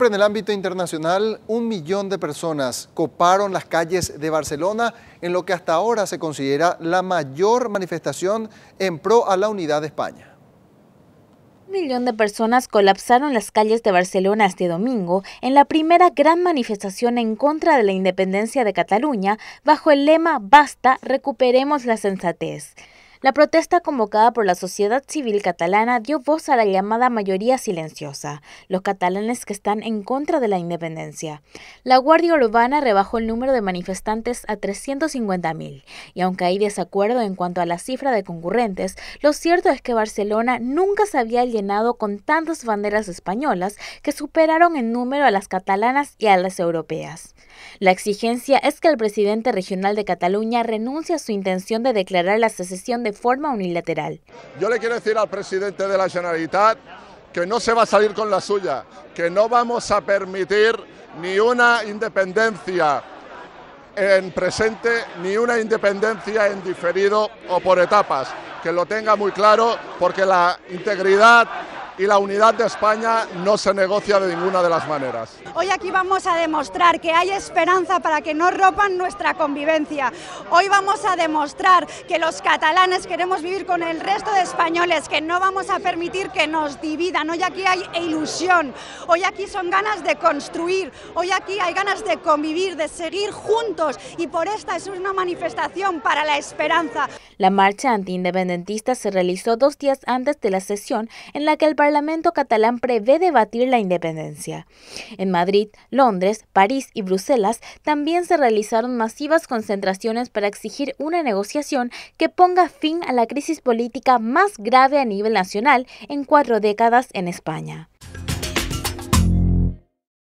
En el ámbito internacional, un millón de personas coparon las calles de Barcelona en lo que hasta ahora se considera la mayor manifestación en pro a la unidad de España. Un millón de personas colapsaron las calles de Barcelona este domingo en la primera gran manifestación en contra de la independencia de Cataluña bajo el lema Basta, recuperemos la sensatez. La protesta convocada por la sociedad civil catalana dio voz a la llamada mayoría silenciosa, los catalanes que están en contra de la independencia. La Guardia Urbana rebajó el número de manifestantes a 350.000, y aunque hay desacuerdo en cuanto a la cifra de concurrentes, lo cierto es que Barcelona nunca se había llenado con tantas banderas españolas que superaron en número a las catalanas y a las europeas. La exigencia es que el presidente regional de Cataluña renuncie a su intención de declarar la secesión de forma unilateral. Yo le quiero decir al presidente de la Generalitat que no se va a salir con la suya, que no vamos a permitir ni una independencia en presente, ni una independencia en diferido o por etapas. Que lo tenga muy claro porque la integridad y la unidad de España no se negocia de ninguna de las maneras. Hoy aquí vamos a demostrar que hay esperanza para que no ropan nuestra convivencia. Hoy vamos a demostrar que los catalanes queremos vivir con el resto de españoles, que no vamos a permitir que nos dividan. Hoy aquí hay ilusión, hoy aquí son ganas de construir, hoy aquí hay ganas de convivir, de seguir juntos y por esta es una manifestación para la esperanza. La marcha antiindependentista se realizó dos días antes de la sesión en la que el Parlamento catalán prevé debatir la independencia. En Madrid, Londres, París y Bruselas también se realizaron masivas concentraciones para exigir una negociación que ponga fin a la crisis política más grave a nivel nacional en cuatro décadas en España.